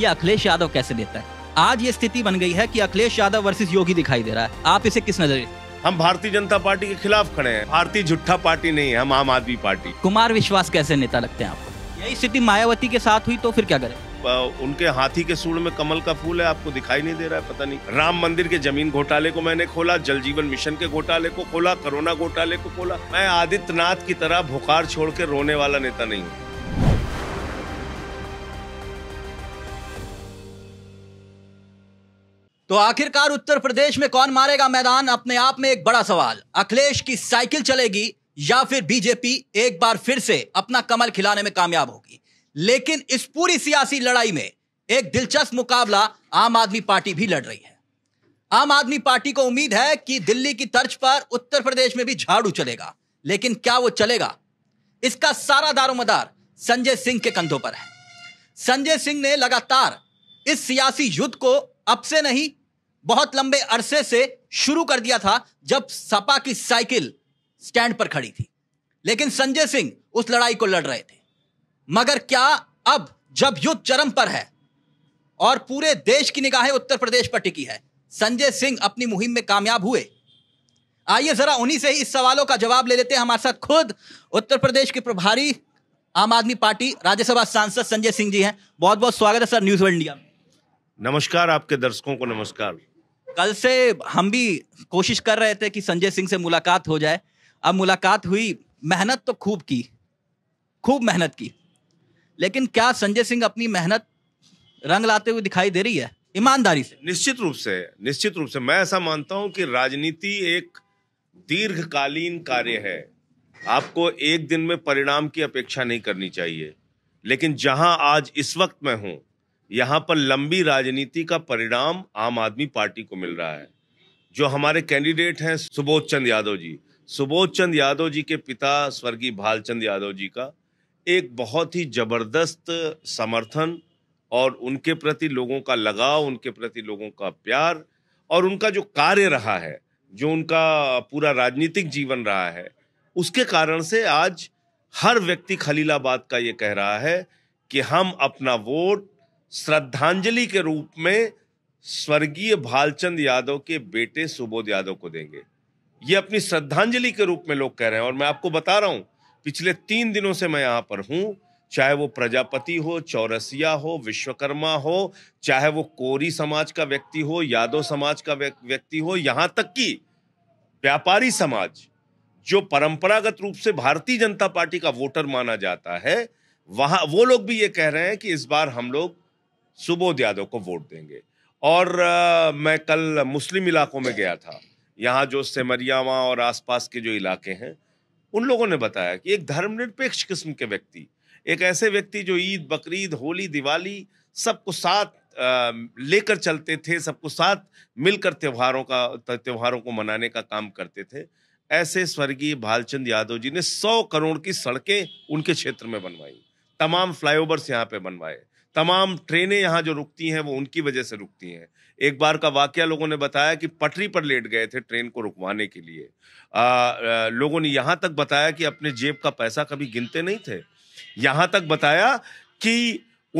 ये अखिलेश यादव कैसे देता है आज ये स्थिति बन गई है कि अखिलेश यादव वर्सेस योगी दिखाई दे रहा है आप इसे किस नजर हम भारतीय जनता पार्टी के खिलाफ खड़े हैं भारतीय झुट्ठा पार्टी नहीं है हम आम आदमी पार्टी कुमार विश्वास कैसे नेता लगते हैं आपको यही स्थिति मायावती के साथ हुई तो फिर क्या करें उनके हाथी के सूर में कमल का फूल है आपको दिखाई नहीं दे रहा है पता नहीं राम मंदिर के जमीन घोटाले को मैंने खोला जल जीवन मिशन के घोटाले को खोला कोरोना घोटाले को खोला मैं आदित्यनाथ की तरह भुखार छोड़ के रोने वाला नेता नहीं हूँ तो आखिरकार उत्तर प्रदेश में कौन मारेगा मैदान अपने आप में एक बड़ा सवाल अखिलेश की साइकिल चलेगी या फिर बीजेपी एक बार फिर से अपना कमल खिलाने में कामयाब होगी लेकिन इस पूरी सियासी लड़ाई में एक दिलचस्प मुकाबला आम आदमी पार्टी भी लड़ रही है आम आदमी पार्टी को उम्मीद है कि दिल्ली की तर्ज पर उत्तर प्रदेश में भी झाड़ू चलेगा लेकिन क्या वो चलेगा इसका सारा दारोमदार संजय सिंह के कंधों पर है संजय सिंह ने लगातार इस सियासी युद्ध को अब से नहीं बहुत लंबे अरसे से शुरू कर दिया था जब सपा की साइकिल स्टैंड पर खड़ी थी लेकिन संजय सिंह उस लड़ाई को लड़ रहे थे मगर क्या अब जब युद्ध चरम पर है और पूरे देश की निगाहें उत्तर प्रदेश पर टिकी है संजय सिंह अपनी मुहिम में कामयाब हुए आइए जरा उन्हीं से ही इस सवालों का जवाब ले लेते हैं हमारे साथ खुद उत्तर प्रदेश के प्रभारी आम आदमी पार्टी राज्यसभा सांसद संजय सिंह जी हैं बहुत बहुत स्वागत है सर न्यूज वर्ल्ड इंडिया में नमस्कार आपके दर्शकों को नमस्कार कल से हम भी कोशिश कर रहे थे कि संजय सिंह से मुलाकात हो जाए अब मुलाकात हुई मेहनत तो खूब की खूब मेहनत की लेकिन क्या संजय सिंह अपनी मेहनत रंग लाते हुए दिखाई दे रही है ईमानदारी से निश्चित रूप से निश्चित रूप से मैं ऐसा मानता हूं कि राजनीति एक दीर्घकालीन कार्य है आपको एक दिन में परिणाम की अपेक्षा नहीं करनी चाहिए लेकिन जहां आज इस वक्त मैं हूं यहाँ पर लंबी राजनीति का परिणाम आम आदमी पार्टी को मिल रहा है जो हमारे कैंडिडेट हैं सुबोध चंद यादव जी सुबोध चंद यादव जी के पिता स्वर्गीय भालचंद यादव जी का एक बहुत ही जबरदस्त समर्थन और उनके प्रति लोगों का लगाव उनके प्रति लोगों का प्यार और उनका जो कार्य रहा है जो उनका पूरा राजनीतिक जीवन रहा है उसके कारण से आज हर व्यक्ति खलीलाबाद का ये कह रहा है कि हम अपना वोट श्रद्धांजलि के रूप में स्वर्गीय भालचंद यादव के बेटे सुबोध यादव को देंगे ये अपनी श्रद्धांजलि के रूप में लोग कह रहे हैं और मैं आपको बता रहा हूं पिछले तीन दिनों से मैं यहां पर हूं चाहे वो प्रजापति हो चौरसिया हो विश्वकर्मा हो चाहे वो कोरी समाज का व्यक्ति हो यादव समाज का व्यक्ति हो यहां तक कि व्यापारी समाज जो परंपरागत रूप से भारतीय जनता पार्टी का वोटर माना जाता है वहां वो लोग भी ये कह रहे हैं कि इस बार हम लोग सुबोध यादव को वोट देंगे और आ, मैं कल मुस्लिम इलाकों में गया था यहाँ जो सेमरियावा और आसपास के जो इलाके हैं उन लोगों ने बताया कि एक धर्मनिरपेक्ष किस्म के व्यक्ति एक ऐसे व्यक्ति जो ईद बकरीद होली दिवाली सबको साथ लेकर चलते थे सबको साथ मिलकर त्योहारों का त्योहारों को मनाने का काम करते थे ऐसे स्वर्गीय भालचंद यादव जी ने सौ करोड़ की सड़कें उनके क्षेत्र में बनवाई तमाम फ्लाईओवर्स यहाँ पे बनवाए तमाम ट्रेनें यहाँ जो रुकती हैं वो उनकी वजह से रुकती हैं एक बार का वाक्य लोगों ने बताया कि पटरी पर लेट गए थे ट्रेन को रुकवाने के लिए आ, आ, लोगों ने यहाँ तक बताया कि अपने जेब का पैसा कभी गिनते नहीं थे यहाँ तक बताया कि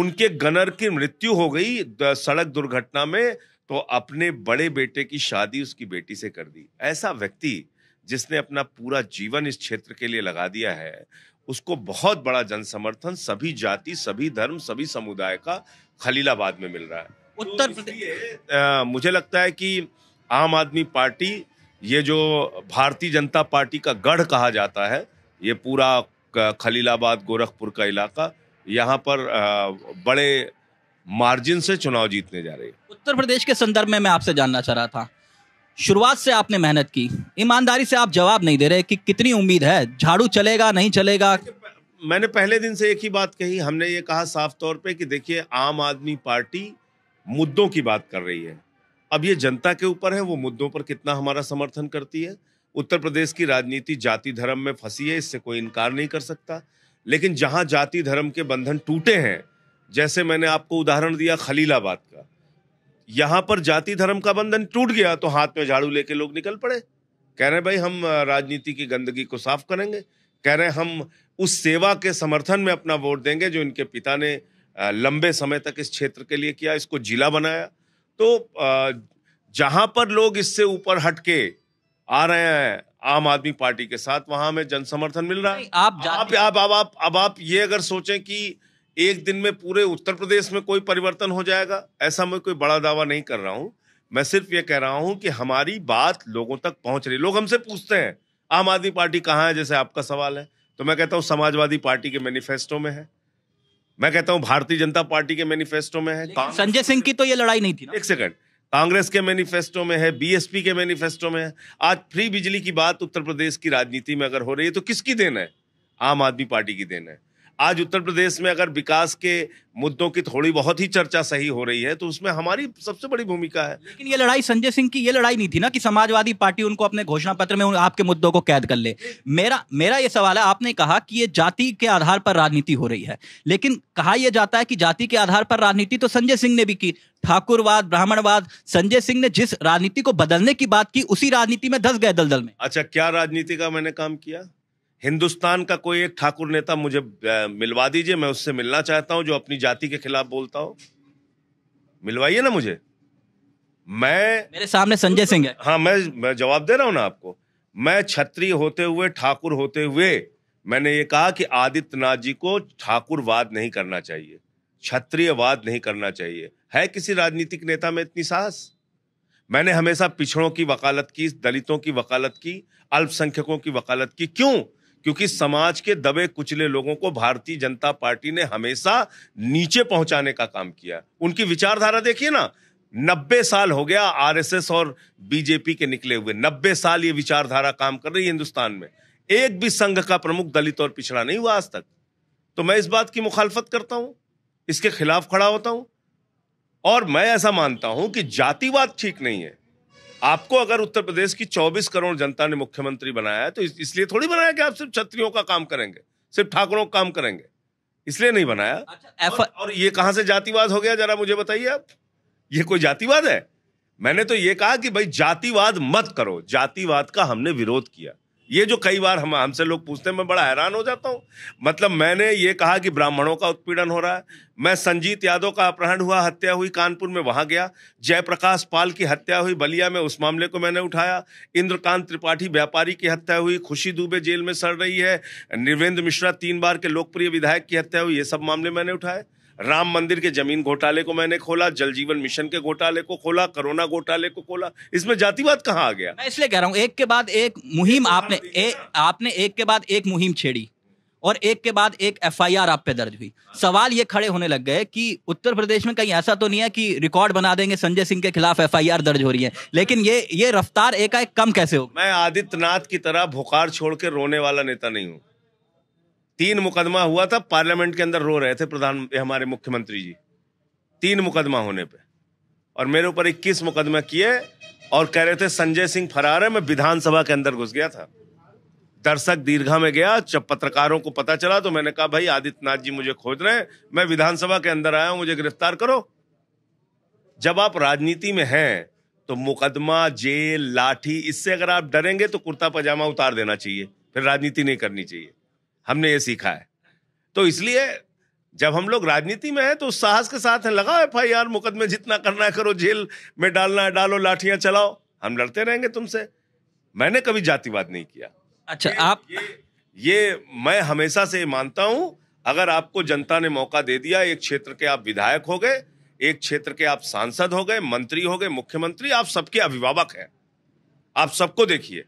उनके गनर की मृत्यु हो गई सड़क दुर्घटना में तो अपने बड़े बेटे की शादी उसकी बेटी से कर दी ऐसा व्यक्ति जिसने अपना पूरा जीवन इस क्षेत्र के लिए लगा दिया है उसको बहुत बड़ा जनसमर्थन सभी जाति सभी धर्म सभी समुदाय का खलीलाबाद में मिल रहा है तो उत्तर प्रदेश मुझे लगता है कि आम आदमी पार्टी ये जो भारतीय जनता पार्टी का गढ़ कहा जाता है ये पूरा खलीलाबाद गोरखपुर का इलाका यहाँ पर बड़े मार्जिन से चुनाव जीतने जा रही है उत्तर प्रदेश के संदर्भ में मैं आपसे जानना चाह रहा था शुरुआत से आपने मेहनत की ईमानदारी से आप जवाब नहीं दे रहे कि कितनी उम्मीद है झाड़ू चलेगा नहीं चलेगा मैंने पहले दिन से एक ही बात कही हमने ये कहा साफ तौर पे कि देखिए आम आदमी पार्टी मुद्दों की बात कर रही है अब ये जनता के ऊपर है वो मुद्दों पर कितना हमारा समर्थन करती है उत्तर प्रदेश की राजनीति जाति धर्म में फंसी है इससे कोई इनकार नहीं कर सकता लेकिन जहां जाति धर्म के बंधन टूटे हैं जैसे मैंने आपको उदाहरण दिया खलीलाबाद का यहां पर जाति धर्म का बंधन टूट गया तो हाथ में झाड़ू लेके लोग निकल पड़े कह रहे भाई हम राजनीति की गंदगी को साफ करेंगे कह रहे हम उस सेवा के समर्थन में अपना वोट देंगे जो इनके पिता ने लंबे समय तक इस क्षेत्र के लिए किया इसको जिला बनाया तो जहां पर लोग इससे ऊपर हटके आ रहे हैं आम आदमी पार्टी के साथ वहां में जनसमर्थन मिल रहा है आप आप, आप आप आप आप आप ये अगर सोचें कि एक दिन में पूरे उत्तर प्रदेश में कोई परिवर्तन हो जाएगा ऐसा मैं कोई बड़ा दावा नहीं कर रहा हूं मैं सिर्फ ये कह रहा हूं कि हमारी बात लोगों तक पहुंच रही लोग हमसे पूछते हैं आम आदमी पार्टी कहाँ है जैसे आपका सवाल है तो मैं कहता हूं समाजवादी पार्टी के मैनिफेस्टो में है मैं कहता हूं भारतीय जनता पार्टी के मैनिफेस्टो में है संजय सिंह की तो ये लड़ाई नहीं थी ना? एक सेकंड कांग्रेस के मैनिफेस्टो में है बीएसपी के मैनिफेस्टो में है आज फ्री बिजली की बात उत्तर प्रदेश की राजनीति में अगर हो रही है तो किसकी देन है आम आदमी पार्टी की देन है आज उत्तर प्रदेश में अगर विकास के मुद्दों की थोड़ी बहुत ही चर्चा सही हो रही है तो उसमें हमारी सबसे बड़ी भूमिका है लेकिन ये लड़ाई संजय सिंह की ये लड़ाई नहीं थी ना कि समाजवादी पार्टी उनको अपने घोषणा पत्र में आपके मुद्दों को कैद कर ले मेरा मेरा ये सवाल है आपने कहा कि ये जाति के आधार पर राजनीति हो रही है लेकिन कहा यह जाता है कि जाति के आधार पर राजनीति तो संजय सिंह ने भी की ठाकुरवाद ब्राह्मणवाद संजय सिंह ने जिस राजनीति को बदलने की बात की उसी राजनीति में धस गए दलदल में अच्छा क्या राजनीति का मैंने काम किया हिंदुस्तान का कोई एक ठाकुर नेता मुझे मिलवा दीजिए मैं उससे मिलना चाहता हूं जो अपनी जाति के खिलाफ बोलता हो मिलवाइए ना मुझे मैं मेरे सामने संजय सिंह है हाँ मैं मैं जवाब दे रहा हूं ना आपको मैं छत्री होते हुए ठाकुर होते हुए मैंने ये कहा कि आदित्यनाथ जी को ठाकुरवाद नहीं करना चाहिए क्षत्रियवाद नहीं करना चाहिए है किसी राजनीतिक नेता में इतनी साहस मैंने हमेशा पिछड़ों की वकालत की दलितों की वकालत की अल्पसंख्यकों की वकालत की क्यों क्योंकि समाज के दबे कुचले लोगों को भारतीय जनता पार्टी ने हमेशा नीचे पहुंचाने का काम किया उनकी विचारधारा देखिए ना नब्बे साल हो गया आरएसएस और बीजेपी के निकले हुए नब्बे साल ये विचारधारा काम कर रही है हिंदुस्तान में एक भी संघ का प्रमुख दलित और पिछड़ा नहीं हुआ आज तक तो मैं इस बात की मुखालफत करता हूं इसके खिलाफ खड़ा होता हूं और मैं ऐसा मानता हूं कि जातिवाद ठीक नहीं है आपको अगर उत्तर प्रदेश की 24 करोड़ जनता ने मुख्यमंत्री बनाया है तो इसलिए थोड़ी बनाया कि आप सिर्फ छत्रियों का काम करेंगे सिर्फ ठाकुरों का काम करेंगे इसलिए नहीं बनाया अच्छा, और, और ये कहां से जातिवाद हो गया जरा मुझे बताइए आप ये कोई जातिवाद है मैंने तो ये कहा कि भाई जातिवाद मत करो जातिवाद का हमने विरोध किया ये जो कई बार हम हमसे लोग पूछते हैं मैं बड़ा हैरान हो जाता हूँ मतलब मैंने ये कहा कि ब्राह्मणों का उत्पीड़न हो रहा है मैं संजीत यादव का अपहरण हुआ हत्या हुई कानपुर में वहां गया जयप्रकाश पाल की हत्या हुई बलिया में उस मामले को मैंने उठाया इंद्रकांत त्रिपाठी व्यापारी की हत्या हुई खुशी दुबे जेल में सड़ रही है निर्वेंद्र मिश्रा तीन बार के लोकप्रिय विधायक की हत्या हुई ये सब मामले मैंने उठाए राम मंदिर के जमीन घोटाले को मैंने खोला जल जीवन मिशन के घोटाले को खोला कोरोना घोटाले को खोला इसमें जातिवाद कहाँ आ गया मैं इसलिए कह रहा हूँ एक के बाद एक मुहिम तो आपने ए, आपने एक के बाद एक मुहिम छेड़ी और एक के बाद एक एफआईआर आप पे दर्ज हुई सवाल ये खड़े होने लग गए कि उत्तर प्रदेश में कहीं ऐसा तो नहीं है कि रिकॉर्ड बना देंगे संजय सिंह के खिलाफ एफआईआर दर्ज हो रही है लेकिन ये ये रफ्तार एकाएक कम कैसे हो मैं आदित्यनाथ की तरह भुखार छोड़ के रोने वाला नेता नहीं हूँ तीन मुकदमा हुआ था पार्लियामेंट के अंदर रो रहे थे प्रधान हमारे मुख्यमंत्री जी तीन मुकदमा होने पे और मेरे ऊपर इक्कीस मुकदमा किए और कह रहे थे संजय सिंह फरार है मैं विधानसभा के अंदर घुस गया था दर्शक दीर्घा में गया जब पत्रकारों को पता चला तो मैंने कहा भाई आदित्यनाथ जी मुझे खोज रहे हैं मैं विधानसभा के अंदर आया हूं मुझे गिरफ्तार करो जब आप राजनीति में हैं तो मुकदमा जेल लाठी इससे अगर आप डरेंगे तो कुर्ता पजामा उतार देना चाहिए फिर राजनीति नहीं करनी चाहिए हमने ये सीखा है तो इसलिए जब हम लोग राजनीति में हैं तो उस साहस के साथ हैं लगाओ एफ आई आर मुकदमे जितना करना है करो जेल में डालना है डालो लाठियां चलाओ हम लड़ते रहेंगे तुमसे मैंने कभी जातिवाद नहीं किया अच्छा ये, आप ये, ये मैं हमेशा से मानता हूं अगर आपको जनता ने मौका दे दिया एक क्षेत्र के आप विधायक हो गए एक क्षेत्र के आप सांसद हो गए मंत्री हो गए मुख्यमंत्री आप सबके अभिभावक हैं आप सबको देखिए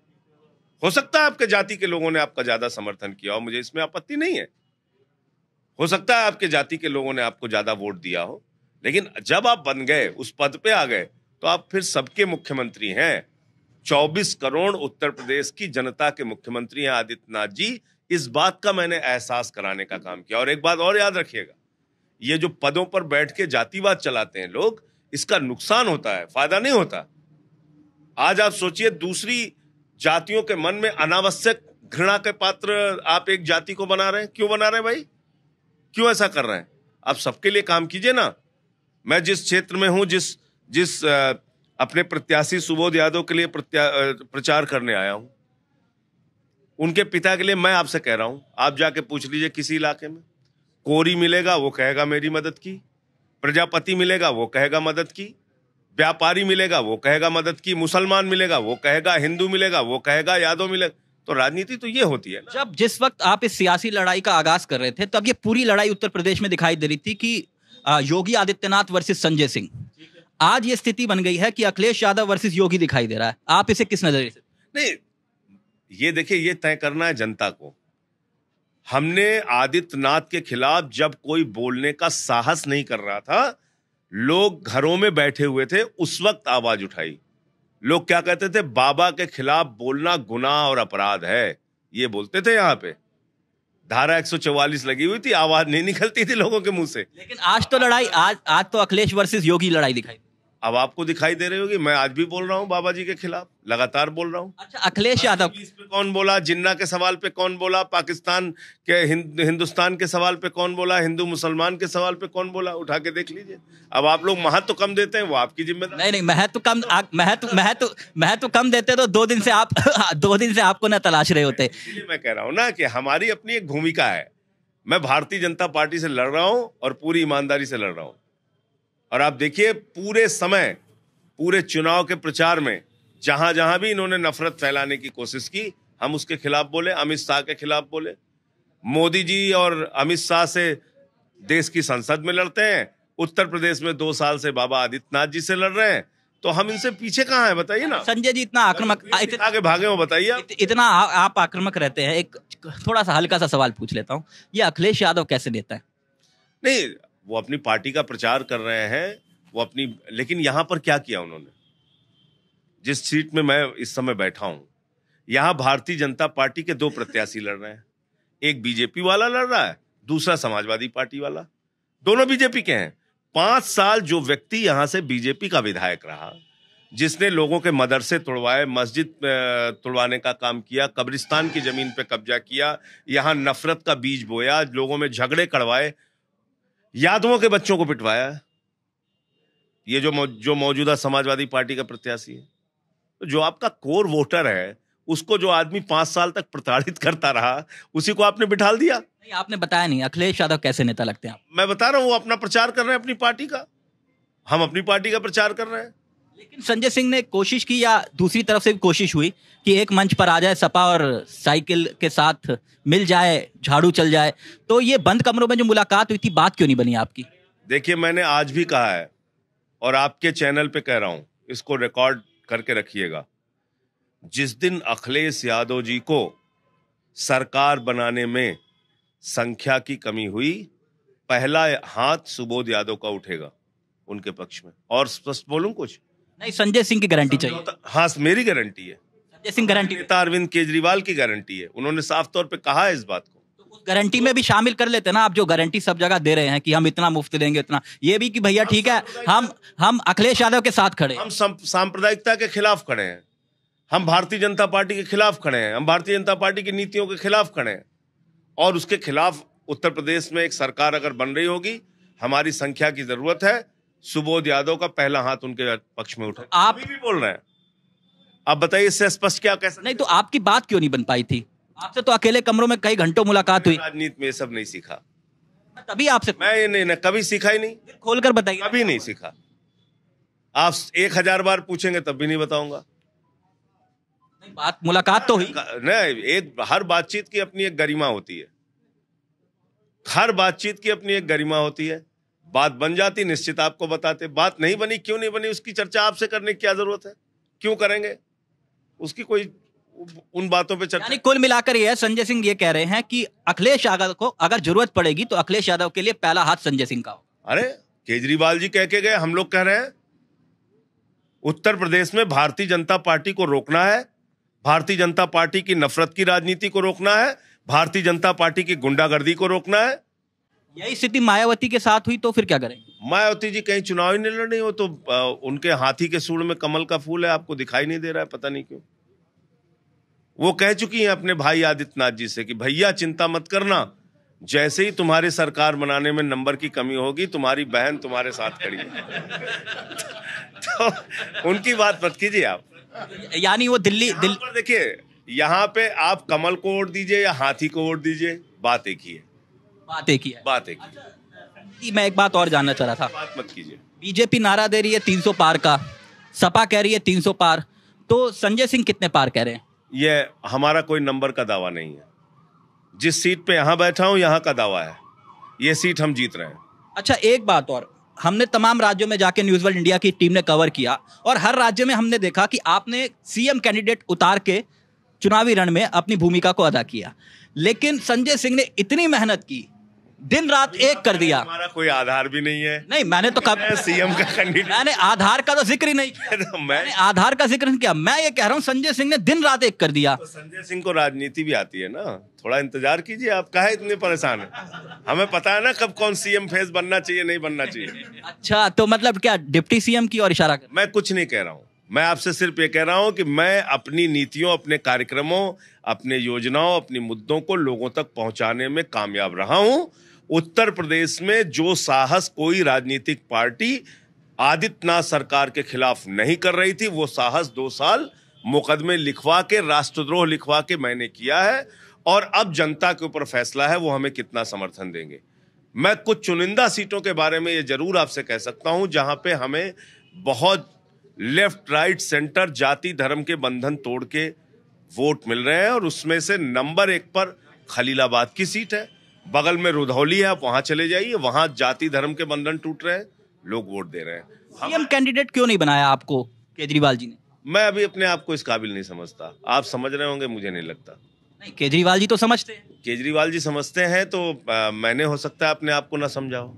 हो सकता है आपके जाति के लोगों ने आपका ज्यादा समर्थन किया हो मुझे इसमें आपत्ति नहीं है हो सकता है आपके जाति के लोगों ने आपको ज्यादा वोट दिया हो लेकिन जब आप बन गए उस पद पे आ गए तो आप फिर सबके मुख्यमंत्री हैं 24 करोड़ उत्तर प्रदेश की जनता के मुख्यमंत्री हैं आदित्यनाथ जी इस बात का मैंने एहसास कराने का काम किया और एक बात और याद रखिएगा ये जो पदों पर बैठ के जातिवाद चलाते हैं लोग इसका नुकसान होता है फायदा नहीं होता आज आप सोचिए दूसरी जातियों के मन में अनावश्यक घृणा के पात्र आप एक जाति को बना रहे हैं क्यों बना रहे हैं भाई क्यों ऐसा कर रहे हैं आप सबके लिए काम कीजिए ना मैं जिस क्षेत्र में हूं जिस जिस अपने प्रत्याशी सुबोध यादव के लिए प्रचार करने आया हूं उनके पिता के लिए मैं आपसे कह रहा हूं आप जाके पूछ लीजिए किसी इलाके में कोरी मिलेगा वो कहेगा मेरी मदद की प्रजापति मिलेगा वो कहेगा मदद की व्यापारी मिलेगा वो कहेगा मदद की मुसलमान मिलेगा वो कहेगा हिंदू मिलेगा वो कहेगा यादव मिलेगा तो राजनीति तो ये होती है ना। जब जिस वक्त आप इस सियासी लड़ाई का आगाज कर रहे थे तब ये पूरी लड़ाई उत्तर प्रदेश में दिखाई दे रही थी कि योगी आदित्यनाथ वर्सेस संजय सिंह आज ये स्थिति बन गई है कि अखिलेश यादव वर्सेस योगी दिखाई दे रहा है आप इसे किस नजरिए से नहीं ये देखिए ये तय करना है जनता को हमने आदित्यनाथ के खिलाफ जब कोई बोलने का साहस नहीं कर रहा था लोग घरों में बैठे हुए थे उस वक्त आवाज उठाई लोग क्या कहते थे बाबा के खिलाफ बोलना गुनाह और अपराध है ये बोलते थे यहाँ पे धारा 144 लगी हुई थी आवाज नहीं निकलती थी लोगों के मुंह से लेकिन आज तो लड़ाई आज आज तो अखिलेश वर्सेस योगी लड़ाई दिखाई अब आपको दिखाई दे रही होगी मैं आज भी बोल रहा हूँ बाबा जी के खिलाफ लगातार बोल रहा हूँ अच्छा अखिलेश यादव पे कौन बोला जिन्ना के सवाल पे कौन बोला पाकिस्तान के हिंदुस्तान के सवाल पे कौन बोला हिंदू मुसलमान के सवाल पे कौन बोला उठा के देख लीजिए अब आप लोग महत्व तो कम देते हैं वो आपकी जिम्मेदारी नहीं नहीं महत्व तो कम महत्व महत्व महत्व कम देते तो दो दिन से आप दो दिन से आपको ना तलाश रहे होते मैं कह रहा हूँ ना कि हमारी अपनी एक भूमिका है मैं भारतीय जनता पार्टी से लड़ रहा हूँ और पूरी ईमानदारी से लड़ रहा हूँ और आप देखिए पूरे समय पूरे चुनाव के प्रचार में जहां जहां भी इन्होंने नफरत फैलाने की कोशिश की हम उसके खिलाफ बोले अमित शाह के खिलाफ बोले मोदी जी और अमित शाह से देश की संसद में लड़ते हैं उत्तर प्रदेश में दो साल से बाबा आदित्यनाथ जी से लड़ रहे हैं तो हम इनसे पीछे कहाँ है बताइए ना संजय जी इतना आक्रमक आगे भागे हो बताइए इतना आ, आप आक्रमक रहते हैं एक थोड़ा सा हल्का सा सवाल पूछ लेता हूँ ये अखिलेश यादव कैसे देता है नहीं वो अपनी पार्टी का प्रचार कर रहे हैं वो अपनी लेकिन यहां पर क्या किया उन्होंने जिस सीट में मैं इस समय बैठा हूँ यहाँ भारतीय जनता पार्टी के दो प्रत्याशी लड़ रहे हैं एक बीजेपी वाला लड़ रहा है दूसरा समाजवादी पार्टी वाला दोनों बीजेपी के हैं पांच साल जो व्यक्ति यहां से बीजेपी का विधायक रहा जिसने लोगों के मदरसे तोड़वाए मस्जिद तोड़वाने का काम किया कब्रिस्तान की जमीन पे कब्जा किया यहां नफरत का बीज बोया लोगों में झगड़े करवाए यादवों के बच्चों को पिटवाया ये जो जो मौजूदा समाजवादी पार्टी का प्रत्याशी है तो जो आपका कोर वोटर है उसको जो आदमी पांच साल तक प्रताड़ित करता रहा उसी को आपने बिठाल दिया नहीं आपने बताया नहीं अखिलेश यादव कैसे नेता लगते हैं आप मैं बता रहा हूं वो अपना प्रचार कर रहे हैं अपनी पार्टी का हम अपनी पार्टी का प्रचार कर रहे हैं लेकिन संजय सिंह ने कोशिश की या दूसरी तरफ से भी कोशिश हुई कि एक मंच पर आ जाए सपा और साइकिल के साथ मिल जाए झाड़ू चल जाए तो ये बंद कमरों में जो मुलाकात हुई थी बात क्यों नहीं बनी आपकी देखिए मैंने आज भी कहा है और आपके चैनल पे कह रहा हूँ इसको रिकॉर्ड करके रखिएगा जिस दिन अखिलेश यादव जी को सरकार बनाने में संख्या की कमी हुई पहला हाथ सुबोध यादव का उठेगा उनके पक्ष में और स्पष्ट बोलूं कुछ नहीं संजय सिंह की गारंटी चाहिए हाँ मेरी गारंटी है संजय सिंह गारंटी नेता अरविंद केजरीवाल की गारंटी है उन्होंने साफ तौर पर कहा है इस बात को गारंटी तो में भी शामिल कर लेते ना आप जो गारंटी सब जगह दे रहे हैं कि हम इतना मुफ्त देंगे इतना ये भी कि भैया ठीक है हम हम अखिलेश यादव के साथ खड़े हम सांप्रदायिकता के खिलाफ खड़े हैं हम भारतीय जनता पार्टी के खिलाफ खड़े हैं हम भारतीय जनता पार्टी की नीतियों के खिलाफ खड़े हैं और उसके खिलाफ उत्तर प्रदेश में एक सरकार अगर बन रही होगी हमारी संख्या की जरूरत है सुबोध यादव का पहला हाथ उनके पक्ष में उठा आप भी, भी बोल रहे हैं आप बताइए इससे स्पष्ट क्या कैसे नहीं तो आपकी बात क्यों नहीं बन पाई थी आपसे तो अकेले कमरों में कई घंटों मुलाकात हुई राजनीति में सब नहीं सीखा तभी आपसे मैं नहीं, नहीं कभी सीखा ही नहीं खोलकर बताइए कभी नहीं सीखा आप एक हजार बार पूछेंगे तब भी नहीं बताऊंगा नहीं बात मुलाकात तो हुई नहीं एक हर बातचीत की अपनी एक गरिमा होती है हर बातचीत की अपनी एक गरिमा होती है बात बन जाती निश्चित आपको बताते बात नहीं बनी क्यों नहीं बनी उसकी चर्चा आपसे करने की क्या जरूरत है क्यों करेंगे उसकी कोई उन बातों पे चर्चा कुल मिलाकर यह संजय सिंह ये कह रहे हैं कि अखिलेश यादव को अगर जरूरत पड़ेगी तो अखिलेश यादव के लिए पहला हाथ संजय सिंह का हो अरे केजरीवाल जी कह के गए हम लोग कह रहे हैं उत्तर प्रदेश में भारतीय जनता पार्टी को रोकना है भारतीय जनता पार्टी की नफरत की राजनीति को रोकना है भारतीय जनता पार्टी की गुंडागर्दी को रोकना है यही स्थिति मायावती के साथ हुई तो फिर क्या करेंगे मायावती जी कहीं चुनावी नहीं लड़ हो तो आ, उनके हाथी के सूढ़ में कमल का फूल है आपको दिखाई नहीं दे रहा है पता नहीं क्यों वो कह चुकी हैं अपने भाई आदित्यनाथ जी से कि भैया चिंता मत करना जैसे ही तुम्हारी सरकार बनाने में नंबर की कमी होगी तुम्हारी बहन तुम्हारे साथ खड़ी तो उनकी बात मत कीजिए आप यानी वो दिल्ली दिल्ली देखिए यहाँ पे आप कमल को वोट दीजिए या हाथी को वोट दीजिए बात एक ही है बातें की है बात एक ही मैं एक बात और जानना चाह रहा था बात मत कीजिए बीजेपी नारा दे रही है 300 पार का सपा कह रही है 300 पार तो संजय सिंह कितने पार कह रहे हैं ये हमारा कोई नंबर का दावा नहीं है जिस सीट पे यहाँ बैठा हूँ यहाँ का दावा है ये सीट हम जीत रहे हैं अच्छा एक बात और हमने तमाम राज्यों में जाके न्यूज वर्ल्ड इंडिया की टीम ने कवर किया और हर राज्य में हमने देखा कि आपने सीएम कैंडिडेट उतार के चुनावी रण में अपनी भूमिका को अदा किया लेकिन संजय सिंह ने इतनी मेहनत की दिन रात एक कर दिया हमारा कोई आधार भी नहीं है नहीं मैंने तो कब सीएम का कैंडिडेट मैंने आधार का तो जिक्र ही नहीं तो मैं मैंने आधार का जिक्र नहीं किया मैं ये कह रहा हूँ संजय सिंह ने दिन रात एक कर दिया तो संजय सिंह को राजनीति भी आती है ना थोड़ा इंतजार कीजिए आप कहा इतने परेशान है हमें पता है ना कब कौन सीएम फेस बनना चाहिए नहीं बनना चाहिए अच्छा तो मतलब क्या डिप्टी सीएम की और इशारा मैं कुछ नहीं कह रहा हूँ मैं आपसे सिर्फ ये कह रहा हूँ कि मैं अपनी नीतियों अपने कार्यक्रमों अपने योजनाओं अपने मुद्दों को लोगों तक पहुँचाने में कामयाब रहा हूँ उत्तर प्रदेश में जो साहस कोई राजनीतिक पार्टी आदित्यनाथ सरकार के खिलाफ नहीं कर रही थी वो साहस दो साल मुकदमे लिखवा के राष्ट्रद्रोह लिखवा के मैंने किया है और अब जनता के ऊपर फैसला है वो हमें कितना समर्थन देंगे मैं कुछ चुनिंदा सीटों के बारे में ये जरूर आपसे कह सकता हूँ जहाँ पे हमें बहुत लेफ्ट राइट सेंटर जाति धर्म के बंधन तोड़ के वोट मिल रहे हैं और उसमें से नंबर एक पर खलीलाबाद की सीट है बगल में रुधौली है आप वहां चले जाइए वहां जाति धर्म के बंधन टूट रहे हैं लोग वोट दे रहे हैं सीएम कैंडिडेट क्यों नहीं बनाया आपको केजरीवाल जी ने मैं अभी अपने आप को इस काबिल नहीं समझता आप समझ रहे होंगे मुझे नहीं लगता नहीं केजरीवाल जी तो समझते हैं केजरीवाल जी समझते हैं तो आ, मैंने हो सकता है अपने आप को ना समझाओ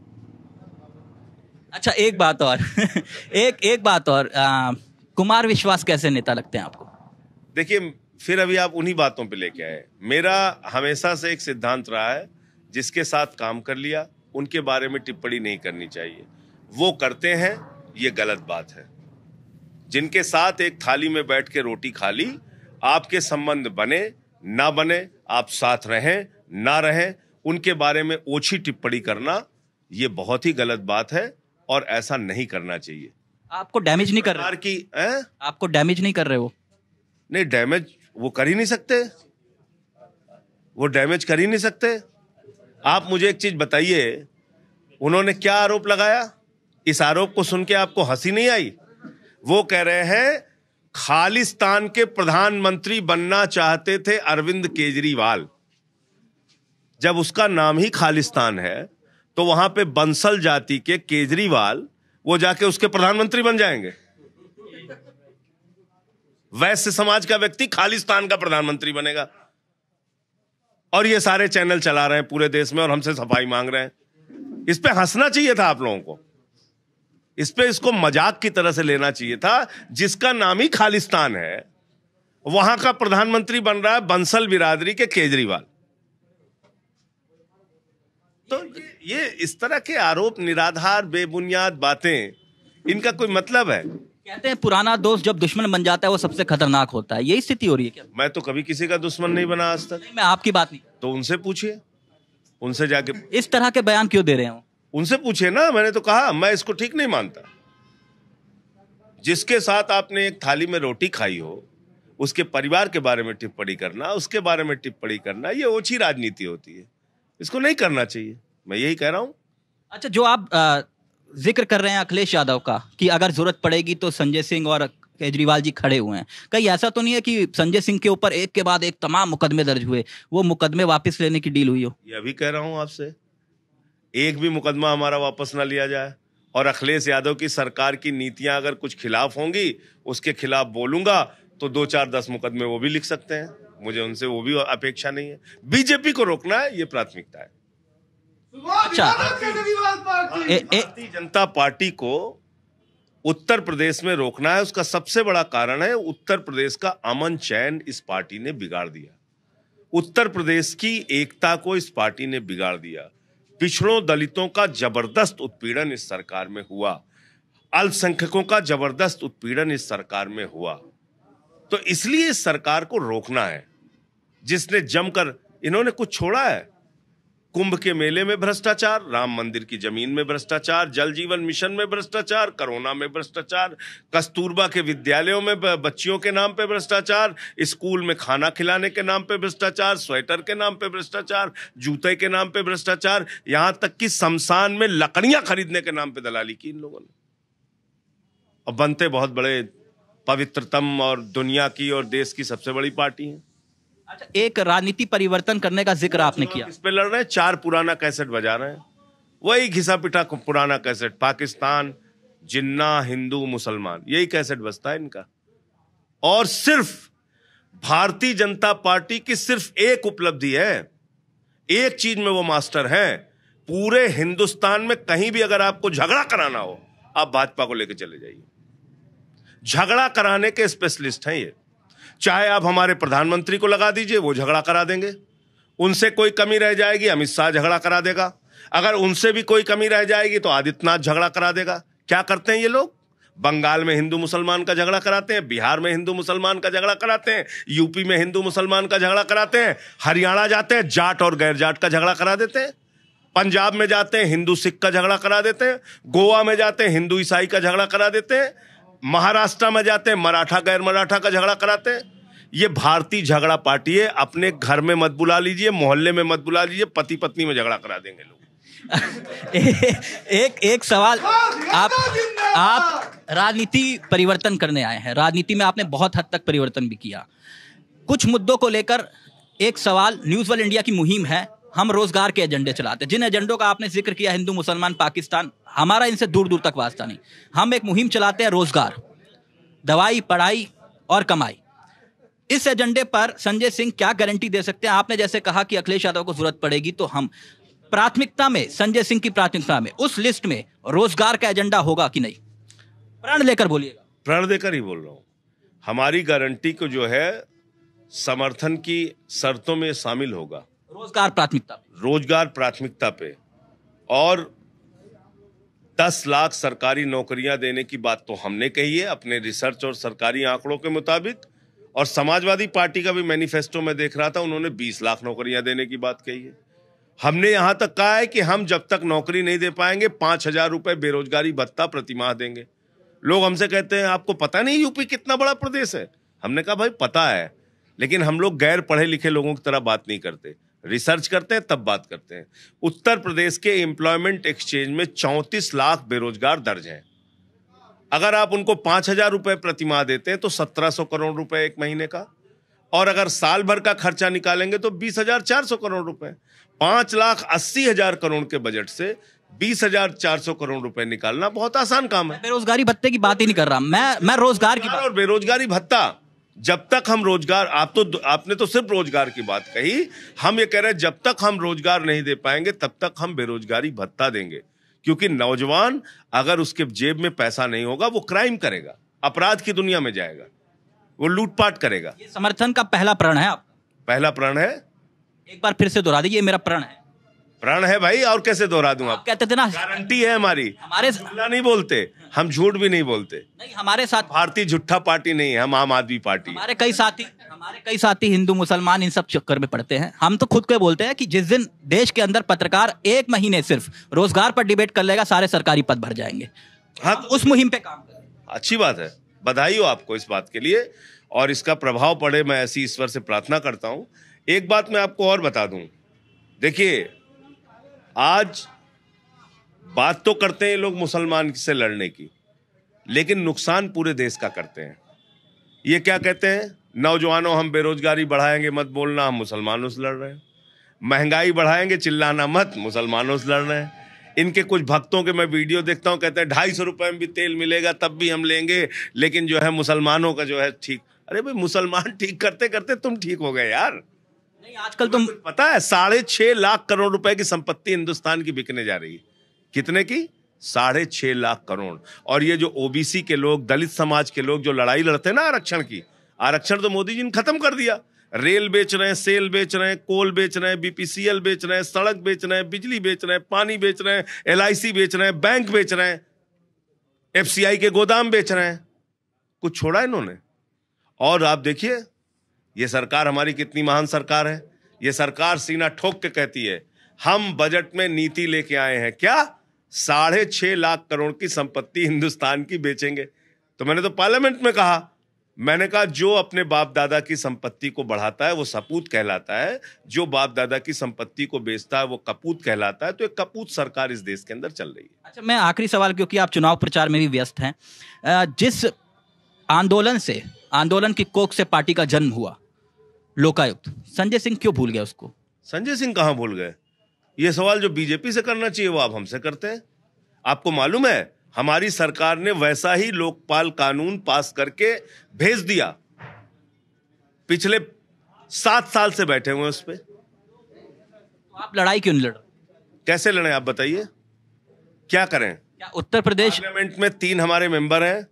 अच्छा एक बात और एक एक बात और आ, कुमार विश्वास कैसे नेता लगते हैं आपको देखिए फिर अभी आप उन्हीं बातों पे लेके आए मेरा हमेशा से एक सिद्धांत रहा है जिसके साथ काम कर लिया उनके बारे में टिप्पणी नहीं करनी चाहिए वो करते हैं ये गलत बात है जिनके साथ एक थाली में बैठ के रोटी खा ली आपके संबंध बने ना बने आप साथ रहें ना रहें उनके बारे में ओछी टिप्पणी करना ये बहुत ही गलत बात है और ऐसा नहीं करना चाहिए आपको डैमेज नहीं कर रहे की है? आपको डैमेज नहीं कर रहे वो नहीं डैमेज वो कर ही नहीं सकते वो डैमेज कर ही नहीं सकते आप मुझे एक चीज बताइए उन्होंने क्या आरोप लगाया इस आरोप को सुन के आपको हंसी नहीं आई वो कह रहे हैं खालिस्तान के प्रधानमंत्री बनना चाहते थे अरविंद केजरीवाल जब उसका नाम ही खालिस्तान है तो वहां पे बंसल जाति के केजरीवाल वो जाके उसके प्रधानमंत्री बन जाएंगे वैश्य समाज का व्यक्ति खालिस्तान का प्रधानमंत्री बनेगा और ये सारे चैनल चला रहे हैं पूरे देश में और हमसे सफाई मांग रहे हैं इस पर हंसना चाहिए था आप लोगों को इस पर इसको मजाक की तरह से लेना चाहिए था जिसका नाम ही खालिस्तान है वहां का प्रधानमंत्री बन रहा है बंसल बिरादरी के केजरीवाल तो ये इस तरह के आरोप निराधार बेबुनियाद बातें इनका कोई मतलब है कहते हैं पुराना दोस्त जब दुश्मन बन जाता है वो सबसे खतरनाक होता है यही स्थिति हो रही है क्या मैं तो कभी किसी का दुश्मन नहीं बना आज तक मैं आपकी बात नहीं तो उनसे पूछिए उनसे जाके इस तरह के बयान क्यों दे रहे हो उनसे पूछे ना मैंने तो कहा मैं इसको ठीक नहीं मानता जिसके साथ आपने एक थाली में रोटी खाई हो उसके परिवार के बारे में टिप्पणी करना उसके बारे में टिप्पणी करना ये ओछी राजनीति होती है इसको नहीं करना चाहिए मैं यही कह रहा हूँ अच्छा जो आप आ... जिक्र कर रहे हैं अखिलेश यादव का कि अगर जरूरत पड़ेगी तो संजय सिंह और केजरीवाल जी खड़े हुए हैं कहीं ऐसा तो नहीं है कि संजय सिंह के ऊपर एक के बाद एक तमाम मुकदमे दर्ज हुए वो मुकदमे वापस लेने की डील हुई हो ये अभी कह रहा हूँ आपसे एक भी मुकदमा हमारा वापस ना लिया जाए और अखिलेश यादव की सरकार की नीतियां अगर कुछ खिलाफ होंगी उसके खिलाफ बोलूंगा तो दो चार दस मुकदमे वो भी लिख सकते हैं मुझे उनसे वो भी अपेक्षा नहीं है बीजेपी को रोकना है ये प्राथमिकता है अच्छा जनता पार्टी को उत्तर प्रदेश में रोकना है उसका सबसे बड़ा कारण है उत्तर प्रदेश का अमन चैन इस पार्टी ने बिगाड़ दिया उत्तर प्रदेश की एकता को इस पार्टी ने बिगाड़ दिया पिछड़ों दलितों का जबरदस्त उत्पीड़न इस सरकार में हुआ अल्पसंख्यकों का जबरदस्त उत्पीड़न इस सरकार में हुआ तो इसलिए इस सरकार को रोकना है जिसने जमकर इन्होंने कुछ छोड़ा है कुंभ के मेले में भ्रष्टाचार राम मंदिर की जमीन में भ्रष्टाचार जल जीवन मिशन में भ्रष्टाचार कोरोना में भ्रष्टाचार कस्तूरबा के विद्यालयों में बच्चियों के नाम पर भ्रष्टाचार स्कूल में खाना खिलाने के नाम पे भ्रष्टाचार स्वेटर के नाम पर भ्रष्टाचार जूते के नाम पर भ्रष्टाचार यहां तक कि शमशान में लकड़ियां खरीदने के नाम पर दलाली की इन लोगों ने और बनते बहुत बड़े पवित्रतम और दुनिया की और देश की सबसे बड़ी पार्टी है अच्छा, एक राजनीति परिवर्तन करने का जिक्र आपने किया इस पे लड़ रहे हैं चार पुराना कैसेट बजा रहे हैं वही घिसा पिटा पुराना कैसेट पाकिस्तान जिन्ना हिंदू मुसलमान यही कैसेट बसता है इनका और सिर्फ भारतीय जनता पार्टी की सिर्फ एक उपलब्धि है एक चीज में वो मास्टर हैं पूरे हिंदुस्तान में कहीं भी अगर आपको झगड़ा कराना हो आप भाजपा को लेकर चले जाइए झगड़ा कराने के स्पेशलिस्ट हैं ये चाहे आप हमारे प्रधानमंत्री को लगा दीजिए वो झगड़ा करा देंगे उनसे कोई कमी रह जाएगी अमित शाह झगड़ा करा देगा अगर उनसे भी कोई कमी रह जाएगी तो आदित्यनाथ झगड़ा करा देगा क्या करते हैं ये लोग बंगाल में हिंदू मुसलमान का झगड़ा कराते हैं बिहार में हिंदू मुसलमान का झगड़ा कराते हैं यूपी में हिंदू मुसलमान का झगड़ा कराते हैं हरियाणा जाते हैं जाट और गैर जाट का झगड़ा करा देते हैं पंजाब में जाते हैं हिंदू सिख का झगड़ा करा देते हैं गोवा में जाते हैं हिंदू ईसाई का झगड़ा करा देते हैं महाराष्ट्र में जाते हैं मराठा गैर मराठा का झगड़ा कराते हैं ये भारतीय झगड़ा पार्टी है अपने घर में मत बुला लीजिए मोहल्ले में मत बुला लीजिए पति पत्नी में झगड़ा करा देंगे लोग एक एक सवाल आप आप राजनीति परिवर्तन करने आए हैं राजनीति में आपने बहुत हद तक परिवर्तन भी किया कुछ मुद्दों को लेकर एक सवाल न्यूज वर्ल्ड इंडिया की मुहिम है हम रोजगार के एजेंडे चलाते हैं जिन एजेंडों का आपने जिक्र किया हिंदू मुसलमान पाकिस्तान हमारा इनसे दूर दूर तक वास्ता नहीं हम एक मुहिम चलाते हैं रोजगार दवाई पढ़ाई और कमाई इस एजेंडे पर संजय सिंह क्या गारंटी दे सकते हैं आपने जैसे कहा कि अखिलेश यादव को जरूरत पड़ेगी तो हम प्राथमिकता में संजय सिंह की प्राथमिकता में उस लिस्ट में रोजगार का एजेंडा होगा कि नहीं प्रण लेकर बोलिएगा प्रण लेकर ही बोल रहा हूं हमारी गारंटी को जो है समर्थन की शर्तों में शामिल होगा रोजगार प्राथमिकता रोजगार प्राथमिकता पे और दस लाख सरकारी नौकरियां देने की बात तो हमने कही है अपने रिसर्च और सरकारी आंकड़ों के मुताबिक और समाजवादी पार्टी का भी मैनिफेस्टो में देख रहा था उन्होंने बीस लाख नौकरियां देने की बात कही है हमने यहां तक कहा है कि हम जब तक नौकरी नहीं दे पाएंगे पांच हजार रुपए बेरोजगारी भत्ता प्रतिमाह देंगे लोग हमसे कहते हैं आपको पता नहीं यूपी कितना बड़ा प्रदेश है हमने कहा भाई पता है लेकिन हम लोग गैर पढ़े लिखे लोगों की तरह बात नहीं करते रिसर्च करते हैं तब बात करते हैं उत्तर प्रदेश के एम्प्लॉयमेंट एक्सचेंज में चौंतीस लाख बेरोजगार दर्ज हैं अगर आप उनको पाँच हजार रुपये प्रतिमाह देते हैं तो सत्रह सौ करोड़ रुपए एक महीने का और अगर साल भर का खर्चा निकालेंगे तो बीस हजार चार सौ करोड़ रुपए पाँच लाख अस्सी हजार करोड़ के बजट से बीस हजार चार सौ करोड़ रुपए निकालना बहुत आसान काम है बेरोजगारी भत्ते की बात ही नहीं कर रहा मैं मैं रोजगार की और बेरोजगारी भत्ता जब तक हम रोजगार आप तो आपने तो सिर्फ रोजगार की बात कही हम ये कह रहे हैं जब तक हम रोजगार नहीं दे पाएंगे तब तक हम बेरोजगारी भत्ता देंगे क्योंकि नौजवान अगर उसके जेब में पैसा नहीं होगा वो क्राइम करेगा अपराध की दुनिया में जाएगा वो लूटपाट करेगा समर्थन का पहला प्रण है आप पहला प्रण है एक बार फिर से दोहरा दीजिए मेरा प्रण है प्राण है भाई और कैसे दोहरा दूं आप कहते थे ना गारंटी है हमारी हमारे झूठा नहीं बोलते हम झूठ भी नहीं बोलते नहीं हमारे साथ भारतीय झूठा पार्टी नहीं है हम आम आदमी पार्टी हमारे कई साथी हमारे कई साथी हिंदू मुसलमान इन सब चक्कर में पड़ते हैं हम तो खुद को बोलते हैं कि जिस दिन देश के अंदर पत्रकार एक महीने सिर्फ रोजगार पर डिबेट कर लेगा सारे सरकारी पद भर जाएंगे हाँ उस मुहिम पे काम करें अच्छी बात है बधाई हो आपको इस बात के लिए और इसका प्रभाव पड़े मैं ऐसी ईश्वर से प्रार्थना करता हूँ एक बात मैं आपको और बता दूं देखिए आज बात तो करते हैं लोग मुसलमान से लड़ने की लेकिन नुकसान पूरे देश का करते हैं ये क्या कहते हैं नौजवानों हम बेरोजगारी बढ़ाएंगे मत बोलना हम मुसलमानों से लड़ रहे हैं महंगाई बढ़ाएंगे चिल्लाना मत मुसलमानों से लड़ रहे हैं इनके कुछ भक्तों के मैं वीडियो देखता हूं कहते हैं ढाई सौ रुपये में भी तेल मिलेगा तब भी हम लेंगे लेकिन जो है मुसलमानों का जो है ठीक अरे भाई मुसलमान ठीक करते करते तुम ठीक हो गए यार नहीं आजकल तो पता है साढ़े छह लाख करोड़ रुपए की संपत्ति हिंदुस्तान की बिकने जा रही है कितने की साढ़े छह लाख करोड़ और ये जो ओबीसी के लोग दलित समाज के लोग जो लड़ाई लड़ते हैं ना आरक्षण की आरक्षण तो मोदी जी ने खत्म कर दिया रेल बेच रहे हैं सेल बेच रहे हैं कोल बेच रहे हैं बीपीसीएल बेच रहे हैं सड़क बेच रहे हैं बिजली बेच रहे हैं पानी बेच रहे हैं एलआईसी बेच रहे हैं बैंक बेच रहे हैं एफसीआई के गोदाम बेच रहे हैं कुछ छोड़ा इन्होंने और आप देखिए ये सरकार हमारी कितनी महान सरकार है ये सरकार सीना ठोक के कहती है हम बजट में नीति लेके आए हैं क्या साढ़े छह लाख करोड़ की संपत्ति हिंदुस्तान की बेचेंगे तो मैंने तो पार्लियामेंट में कहा मैंने कहा जो अपने बाप दादा की संपत्ति को बढ़ाता है वो सपूत कहलाता है जो बाप दादा की संपत्ति को बेचता है वो कपूत कहलाता है तो एक कपूत सरकार इस देश के अंदर चल रही है अच्छा मैं आखिरी सवाल क्योंकि आप चुनाव प्रचार में भी व्यस्त हैं जिस आंदोलन से आंदोलन की कोख से पार्टी का जन्म हुआ लोकायुक्त संजय सिंह क्यों भूल गए उसको संजय सिंह कहाँ भूल गए ये सवाल जो बीजेपी से करना चाहिए वो आप हमसे करते हैं आपको मालूम है हमारी सरकार ने वैसा ही लोकपाल कानून पास करके भेज दिया पिछले सात साल से बैठे हुए उस पर तो आप लड़ाई क्यों नहीं लड़ कैसे लड़े आप बताइए क्या करें क्या उत्तर प्रदेश पार्लियामेंट में तीन हमारे मेंबर हैं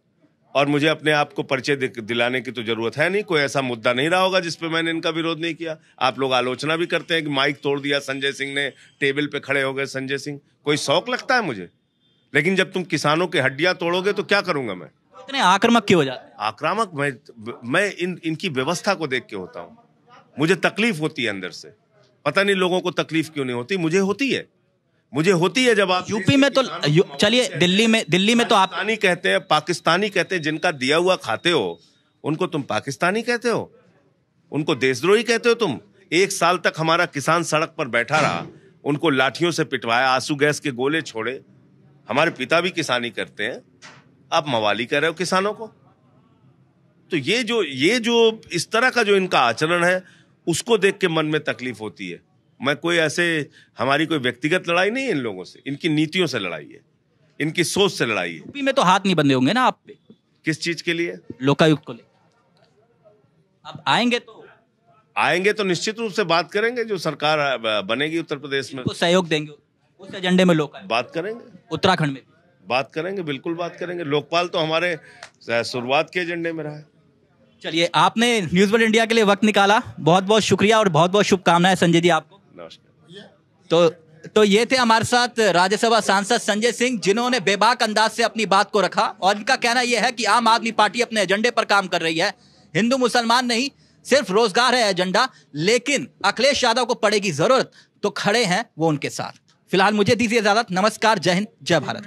और मुझे अपने आप को परिचय दिलाने की तो जरूरत है नहीं कोई ऐसा मुद्दा नहीं रहा होगा जिसपे मैंने इनका विरोध नहीं किया आप लोग आलोचना भी करते हैं कि माइक तोड़ दिया संजय सिंह ने टेबल पे खड़े हो गए संजय सिंह कोई शौक लगता है मुझे लेकिन जब तुम किसानों के हड्डियां तोड़ोगे तो क्या करूंगा मैं इतने आक्रामक क्यों हो जाते आक्रामक मैं मैं इन इनकी व्यवस्था को देख के होता हूँ मुझे तकलीफ होती है अंदर से पता नहीं लोगों को तकलीफ क्यों नहीं होती मुझे होती है मुझे होती है जब आप यूपी में तो चलिए दिल्ली में दिल्ली में तो आप पाकिस्तानी कहते हैं पाकिस्तानी कहते हैं जिनका दिया हुआ खाते हो उनको तुम पाकिस्तानी कहते हो उनको देशद्रोही कहते हो तुम एक साल तक हमारा किसान सड़क पर बैठा रहा उनको लाठियों से पिटवाया आंसू गैस के गोले छोड़े हमारे पिता भी किसानी करते हैं आप मवाली कर रहे हो किसानों को तो ये जो ये जो इस तरह का जो इनका आचरण है उसको देख के मन में तकलीफ होती है मैं कोई ऐसे हमारी कोई व्यक्तिगत लड़ाई नहीं है इन लोगों से इनकी नीतियों से लड़ाई है इनकी सोच से लड़ाई है यूपी में तो हाथ नहीं बंधे होंगे ना आप पे किस चीज के लिए लोकायुक्त को ले आप आएंगे तो आएंगे तो निश्चित रूप से बात करेंगे जो सरकार बनेगी उत्तर प्रदेश में सहयोग देंगे उस एजेंडे में लोग बात करेंगे उत्तराखंड में बात करेंगे बिल्कुल बात करेंगे लोकपाल तो हमारे शुरुआत के एजेंडे में रहा है चलिए आपने न्यूज वर्ल्ड इंडिया के लिए वक्त निकाला बहुत बहुत शुक्रिया और बहुत बहुत शुभकामनाएं संजय जी आपको नमस्कार तो तो ये थे हमारे साथ राज्यसभा सांसद संजय सिंह जिन्होंने बेबाक अंदाज से अपनी बात को रखा और इनका कहना यह है कि आम आदमी पार्टी अपने एजेंडे पर काम कर रही है हिंदू मुसलमान नहीं सिर्फ रोजगार है एजेंडा लेकिन अखिलेश यादव को पड़ेगी जरूरत तो खड़े हैं वो उनके साथ फिलहाल मुझे दीजिए इजाजत नमस्कार जय हिंद जय भारत